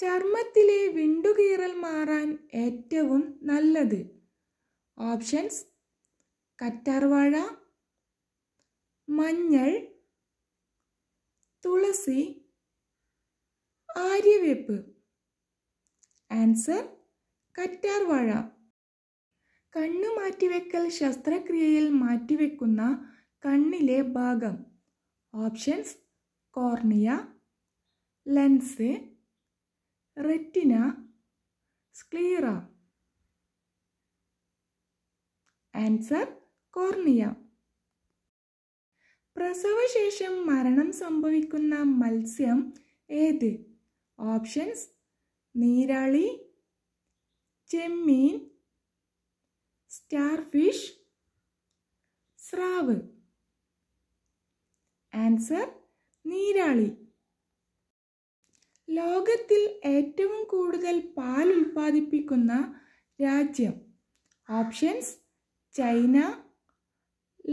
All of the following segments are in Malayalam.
ചർമ്മത്തിലെ വിണ്ടുകീറൽ മാറാൻ ഏറ്റവും നല്ലത് ഓപ്ഷൻസ് കറ്റാർവാഴ മഞ്ഞൾ തുളസി ആര്യവേപ്പ് ആൻസർ കറ്റാർവാഴ കണ്ണു മാറ്റിവെക്കൽ ശസ്ത്രക്രിയയിൽ മാറ്റിവെക്കുന്ന കണ്ണിലെ ഭാഗം options cornea lens retina sclera answer cornea പ്രസവശേഷം മരണം സംഭവിക്കുന്ന മത്സ്യം ഏത് ഓപ്ഷൻസ് നീരാളി ചെമ്മീൻ സ്റ്റാർ ഫിഷ് സ്രാവ് ആൻസർ നീരാളി ലോകത്തിൽ ഏറ്റവും കൂടുതൽ പാൽ ഉൽപ്പാദിപ്പിക്കുന്ന രാജ്യം options China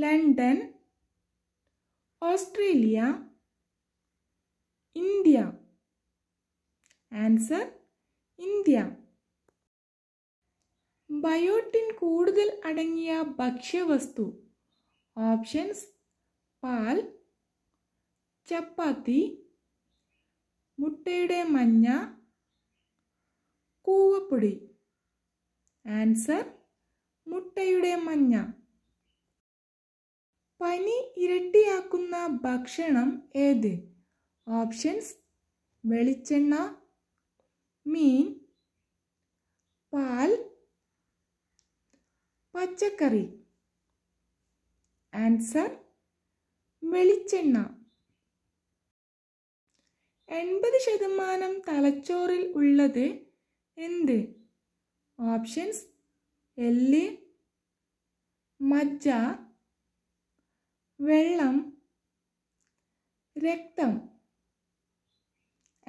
London Australia India answer India biotin കൂടുതൽ അടങ്ങിയ ഭക്ഷ്യവസ്തു ഓപ്ഷൻസ് പാൽ ചപ്പാത്തി മുട്ടയുടെ മഞ്ഞ കൂവപ്പൊടി ആൻസർ മുട്ടയുടെ മഞ്ഞ പനി ഇരട്ടിയാക്കുന്ന ഭക്ഷണം ഏത് ഓപ്ഷൻസ് വെളിച്ചെണ്ണ മീൻ പാൽ പച്ചക്കറി ആൻസർ വെളിച്ചെണ്ണ എൺപത് ശതമാനം തലച്ചോറിൽ ഉള്ളത് എന്ത് ഓപ്ഷൻസ് എല്ല് മജ്ജ വെള്ളം രക്തം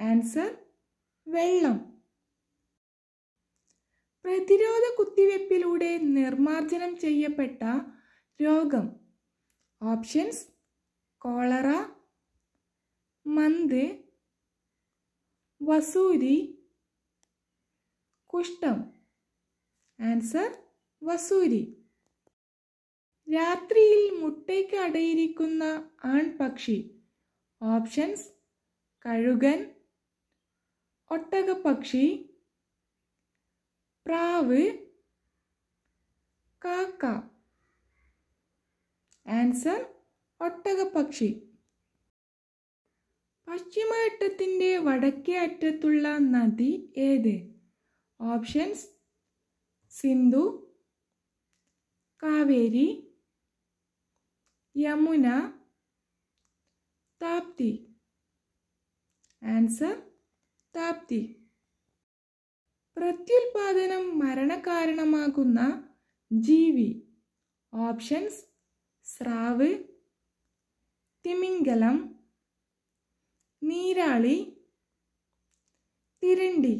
ആൻസർ വെള്ളം പ്രതിരോധ കുത്തിവെപ്പിലൂടെ നിർമാർജനം ചെയ്യപ്പെട്ട രോഗം ഓപ്ഷൻസ് കോളറ മന്ത് വസൂരി കുഷ്ഠം ആൻസർ വസൂരി രാത്രിയിൽ മുട്ടയ്ക്ക് അടയിരിക്കുന്ന ആൺപക്ഷി ഓപ്ഷൻസ് കഴുകൻ ഒട്ടകപ്പക്ഷി പ്രാവ് കാക്ക ആൻസർ ഒട്ടകപ്പക്ഷി പശ്ചിമഘട്ടത്തിൻ്റെ വടക്കേ അറ്റത്തുള്ള നദി ഏത് ഓപ്ഷൻസ് സിന്ധു കാവേരി യമുന താപ്തി ആൻസർ താപ്തി പ്രത്യുൽപാദനം മരണകാരണമാകുന്ന ജീവി ഓപ്ഷൻസ് സ്രാവ് തിമിംഗലം നീരാളി തിരണ്ടി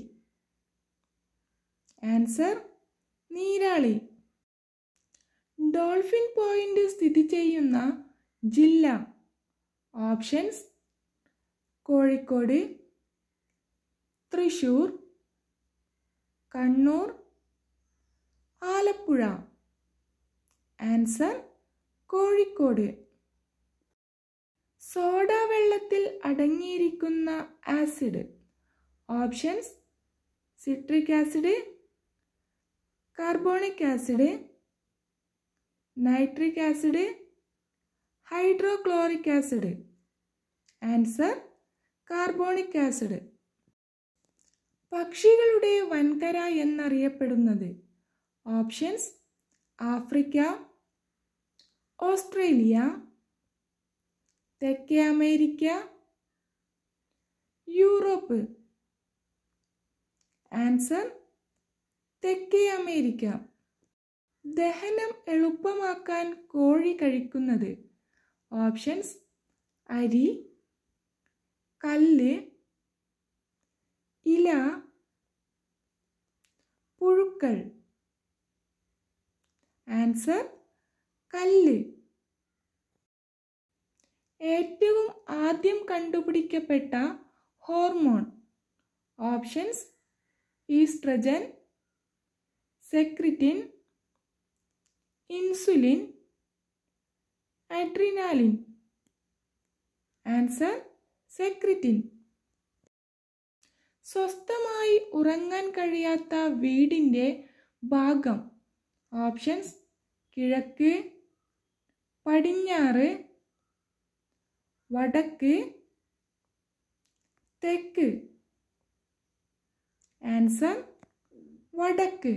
ആൻസർ നീരാളി ഡോൾഫിൻ പോയിന്റ് സ്ഥിതി ചെയ്യുന്ന ജില്ല options Kozhikode Thrissur Kannur Alappuzha answer Kozhikode soda വെള്ളത്തിൽ അടങ്ങിയിരിക്കുന്ന acid options citric acid carbonic acid nitric acid hydrochloric acid answer carbonic acid പക്ഷികളുടെ വൻകര എന്നറിയപ്പെടുന്നത് ഓപ്ഷൻസ് ആഫ്രിക്ക ഓസ്ട്രേലിയ തെക്കേ അമേരിക്ക യൂറോപ്പ് ആൻസർ തെക്കേ അമേരിക്ക ദഹനം എളുപ്പമാക്കാൻ കോഴി കഴിക്കുന്നത് ഓപ്ഷൻസ് അരി കല്ല് ഇല പുഴുക്കൾ ആൻസർ കല്ല് ഏറ്റവും ആദ്യം കണ്ടുപിടിക്കപ്പെട്ട hormone options oestrogen secretin insulin adrenaline answer secretin സ്വസ്ഥമായി ഉറങ്ങാൻ കഴിയാത്ത വീടിൻ്റെ ഭാഗം ഓപ്ഷൻസ് കിഴക്ക് പടിഞ്ഞാറ് വടക്ക് തെക്ക് ആൻസർ വടക്ക്